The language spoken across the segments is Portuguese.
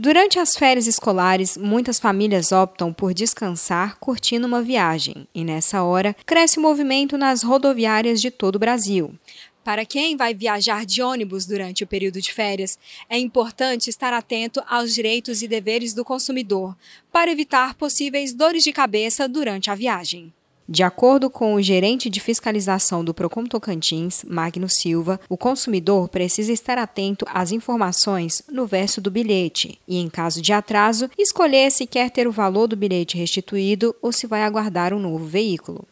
Durante as férias escolares, muitas famílias optam por descansar curtindo uma viagem, e nessa hora cresce o movimento nas rodoviárias de todo o Brasil. Para quem vai viajar de ônibus durante o período de férias, é importante estar atento aos direitos e deveres do consumidor para evitar possíveis dores de cabeça durante a viagem. De acordo com o gerente de fiscalização do Procon Tocantins, Magno Silva, o consumidor precisa estar atento às informações no verso do bilhete e, em caso de atraso, escolher se quer ter o valor do bilhete restituído ou se vai aguardar um novo veículo.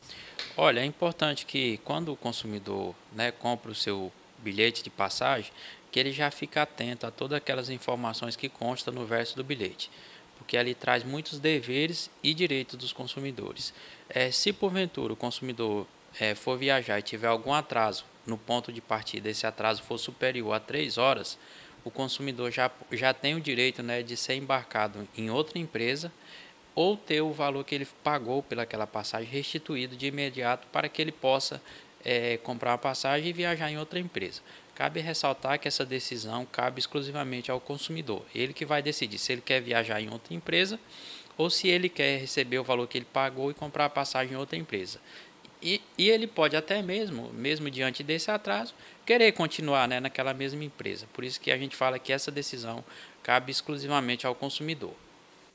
Olha, é importante que quando o consumidor né, compra o seu bilhete de passagem, que ele já fique atento a todas aquelas informações que constam no verso do bilhete porque ali traz muitos deveres e direitos dos consumidores. É, se porventura o consumidor é, for viajar e tiver algum atraso no ponto de partida, esse atraso for superior a três horas, o consumidor já, já tem o direito né, de ser embarcado em outra empresa ou ter o valor que ele pagou pelaquela passagem restituído de imediato para que ele possa é, comprar a passagem e viajar em outra empresa. Cabe ressaltar que essa decisão cabe exclusivamente ao consumidor. Ele que vai decidir se ele quer viajar em outra empresa ou se ele quer receber o valor que ele pagou e comprar a passagem em outra empresa. E, e ele pode até mesmo, mesmo diante desse atraso, querer continuar né, naquela mesma empresa. Por isso que a gente fala que essa decisão cabe exclusivamente ao consumidor.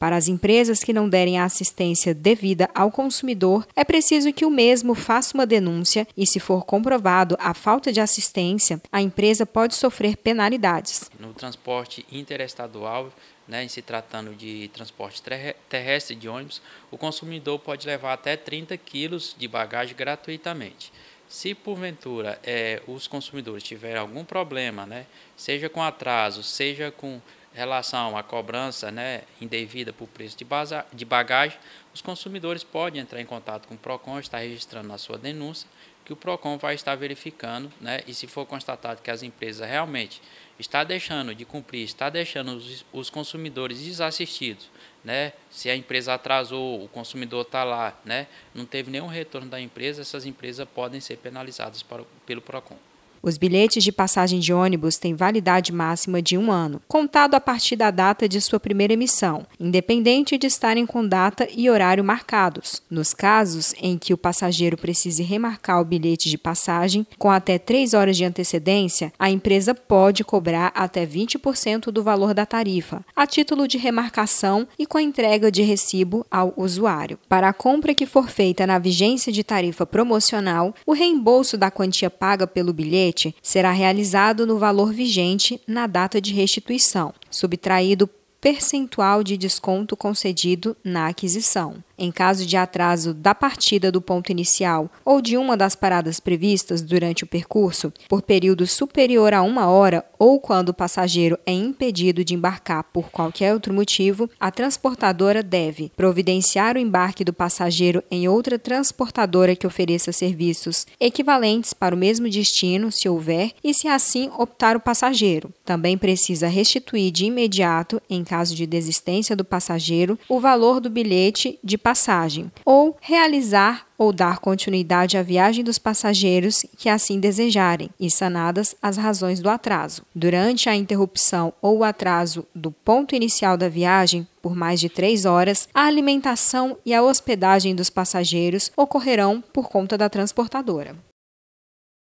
Para as empresas que não derem a assistência devida ao consumidor, é preciso que o mesmo faça uma denúncia e, se for comprovado a falta de assistência, a empresa pode sofrer penalidades. No transporte interestadual, né, em se tratando de transporte terrestre de ônibus, o consumidor pode levar até 30 quilos de bagagem gratuitamente. Se porventura é, os consumidores tiverem algum problema, né, seja com atraso, seja com relação à cobrança né, indevida por preço de, baza, de bagagem, os consumidores podem entrar em contato com o PROCON, estar registrando na sua denúncia, que o PROCON vai estar verificando, né, e se for constatado que as empresas realmente está deixando de cumprir, está deixando os, os consumidores desassistidos, né, se a empresa atrasou, o consumidor está lá, né, não teve nenhum retorno da empresa, essas empresas podem ser penalizadas para, pelo PROCON. Os bilhetes de passagem de ônibus têm validade máxima de um ano, contado a partir da data de sua primeira emissão, independente de estarem com data e horário marcados. Nos casos em que o passageiro precise remarcar o bilhete de passagem com até três horas de antecedência, a empresa pode cobrar até 20% do valor da tarifa, a título de remarcação e com a entrega de recibo ao usuário. Para a compra que for feita na vigência de tarifa promocional, o reembolso da quantia paga pelo bilhete bilhete será realizado no valor vigente na data de restituição, subtraído percentual de desconto concedido na aquisição. Em caso de atraso da partida do ponto inicial ou de uma das paradas previstas durante o percurso, por período superior a uma hora ou quando o passageiro é impedido de embarcar por qualquer outro motivo, a transportadora deve providenciar o embarque do passageiro em outra transportadora que ofereça serviços equivalentes para o mesmo destino, se houver, e se assim optar o passageiro. Também precisa restituir de imediato, em caso de desistência do passageiro, o valor do bilhete de passagem, ou realizar ou dar continuidade à viagem dos passageiros que assim desejarem, e sanadas as razões do atraso. Durante a interrupção ou o atraso do ponto inicial da viagem, por mais de três horas, a alimentação e a hospedagem dos passageiros ocorrerão por conta da transportadora.